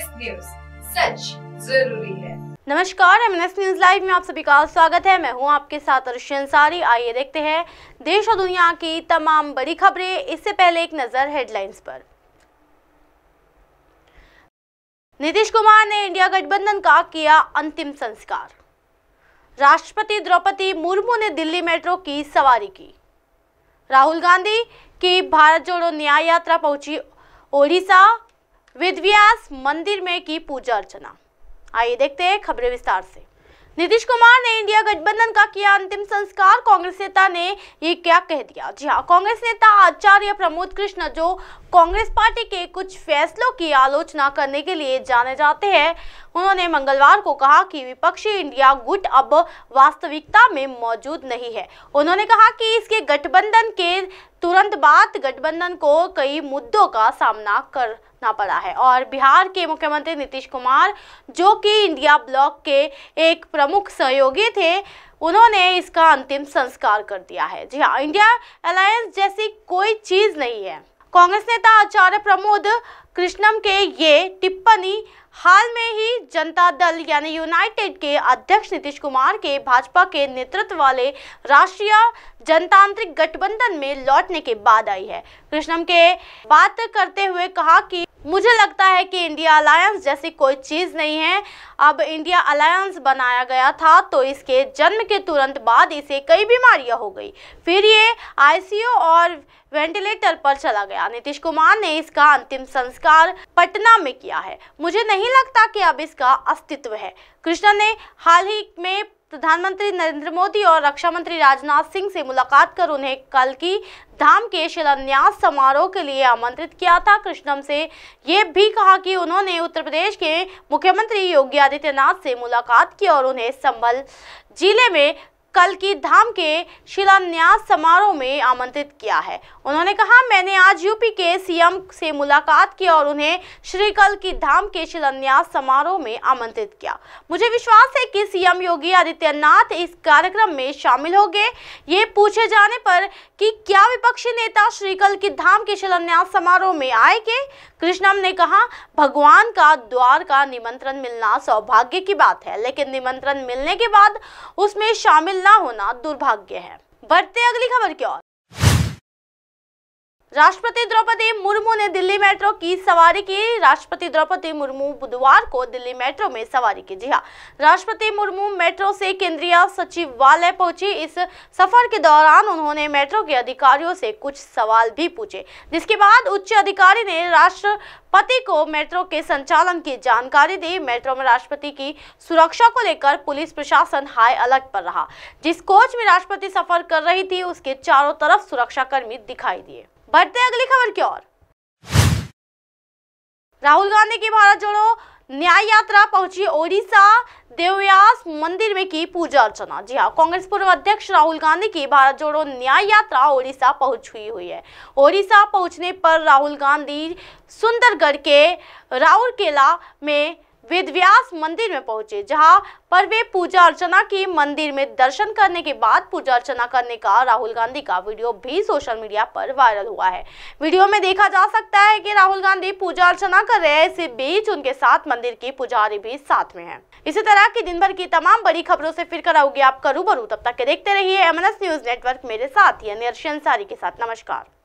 desk news सच जरूरी है नमस्कार एम न्यूज लाइव में आप सभी का स्वागत है मैं हूं आपके साथ अर्शी अंसारी आइए देखते हैं देश और दुनिया की तमाम बड़ी खबरें इससे पहले एक नजर हेडलाइंस पर नीतीश कुमार ने इंडिया गठबंधन का किया अंतिम संस्कार राष्ट्रपति द्रौपदी मुर्मू ने दिल्ली मेट्रो की सवारी की राहुल गांधी की भारत जोड़ो न्याय यात्रा पहुंची ओडिशा विद्यास मंदिर में की पूजा अर्चना आइए देखते हैं खबरें विस्तार से नीतीश कुमार ने इंडिया गठबंधन का किया अंतिम संस्कार कांग्रेस नेता ने ये क्या कह दिया जी हाँ कांग्रेस नेता आचार्य प्रमोद कृष्ण जो कांग्रेस पार्टी के कुछ फैसलों की आलोचना करने के लिए जाने जाते हैं उन्होंने मंगलवार को कहा कि विपक्षी इंडिया गुट अब वास्तविकता में मौजूद नहीं है उन्होंने कहा कि इसके गठबंधन के तुरंत बाद गठबंधन को कई मुद्दों का सामना करना पड़ा है और बिहार के मुख्यमंत्री नीतीश कुमार जो कि इंडिया ब्लॉक के एक प्रमुख सहयोगी थे उन्होंने इसका अंतिम संस्कार कर दिया है जी हाँ इंडिया अलायंस जैसी कोई चीज़ नहीं है कांग्रेस नेता आचार्य प्रमोद कृष्णम के ये टिप्पणी हाल में ही जनता दल यानी यूनाइटेड के अध्यक्ष नीतीश कुमार के भाजपा के नेतृत्व वाले राष्ट्रीय जनतांत्रिक गठबंधन में लौटने के बाद आई है कृष्णम के बात करते हुए कहा कि मुझे लगता है कि इंडिया अलायंस जैसी कोई चीज़ नहीं है अब इंडिया अलायंस बनाया गया था तो इसके जन्म के तुरंत बाद इसे कई बीमारियां हो गई फिर ये आईसीयू और वेंटिलेटर पर चला गया नीतीश कुमार ने इसका अंतिम संस्कार आविष्कार पटना में किया है मुझे नहीं लगता कि अब इसका अस्तित्व है कृष्णा ने हाल ही में प्रधानमंत्री नरेंद्र मोदी और रक्षा मंत्री राजनाथ सिंह से मुलाकात कर उन्हें कल की धाम के शिलान्यास समारोह के लिए आमंत्रित किया था कृष्णम से ये भी कहा कि उन्होंने उत्तर प्रदेश के मुख्यमंत्री योगी आदित्यनाथ से मुलाकात की और उन्हें संभल जिले में कल की धाम के शिलान्यास समारोह में आमंत्रित किया है उन्होंने कहा मैंने आज यूपी के सीएम से मुलाकात की और उन्हें श्री कल की धाम के शिलान्यास समारोह में आमंत्रित किया मुझे विश्वास है कि सीएम योगी आदित्यनाथ इस कार्यक्रम में शामिल हो गए ये पूछे जाने पर कि क्या विपक्षी नेता श्रीकल की धाम के शिलान्यास समारोह में आएंगे कृष्णम ने कहा भगवान का द्वार का निमंत्रण मिलना सौभाग्य की बात है लेकिन निमंत्रण मिलने के बाद उसमें शामिल ना होना दुर्भाग्य है बढ़ते अगली खबर की ओर राष्ट्रपति द्रौपदी मुर्मू ने दिल्ली मेट्रो की सवारी की राष्ट्रपति द्रौपदी मुर्मू बुधवार को दिल्ली मेट्रो में सवारी की जी हाँ राष्ट्रपति मुर्मू मेट्रो से केंद्रीय सचिवालय पहुंची इस सफर के दौरान उन्होंने मेट्रो के अधिकारियों से कुछ सवाल भी पूछे जिसके बाद उच्च अधिकारी ने राष्ट्र पति को मेट्रो के संचालन की जानकारी दी मेट्रो में राष्ट्रपति की सुरक्षा को लेकर पुलिस प्रशासन हाई अलर्ट पर रहा जिस कोच में राष्ट्रपति सफर कर रही थी उसके चारों तरफ सुरक्षाकर्मी दिखाई दिए बढ़ते अगली खबर की ओर राहुल गांधी की भारत जोड़ो न्याय यात्रा पहुंची ओडिशा देवयास मंदिर में की पूजा अर्चना जी हाँ कांग्रेस पूर्व अध्यक्ष राहुल गांधी की भारत जोड़ो न्याय यात्रा ओडिशा पहुंच हुई हुई है ओडिशा पहुंचने पर राहुल गांधी सुंदरगढ़ के राउरकेला में वेद मंदिर में पहुंचे जहां पर वे पूजा अर्चना की मंदिर में दर्शन करने के बाद पूजा अर्चना करने का राहुल गांधी का वीडियो भी सोशल मीडिया पर वायरल हुआ है वीडियो में देखा जा सकता है कि राहुल गांधी पूजा अर्चना कर रहे हैं इसी बीच उनके साथ मंदिर के पुजारी भी साथ में है इसी तरह की दिन भर की तमाम बड़ी खबरों से फिर कराऊंगी आपका रूबरू तब तक के देखते रहिए एम न्यूज नेटवर्क मेरे साथ ही अन्य अंसारी के साथ नमस्कार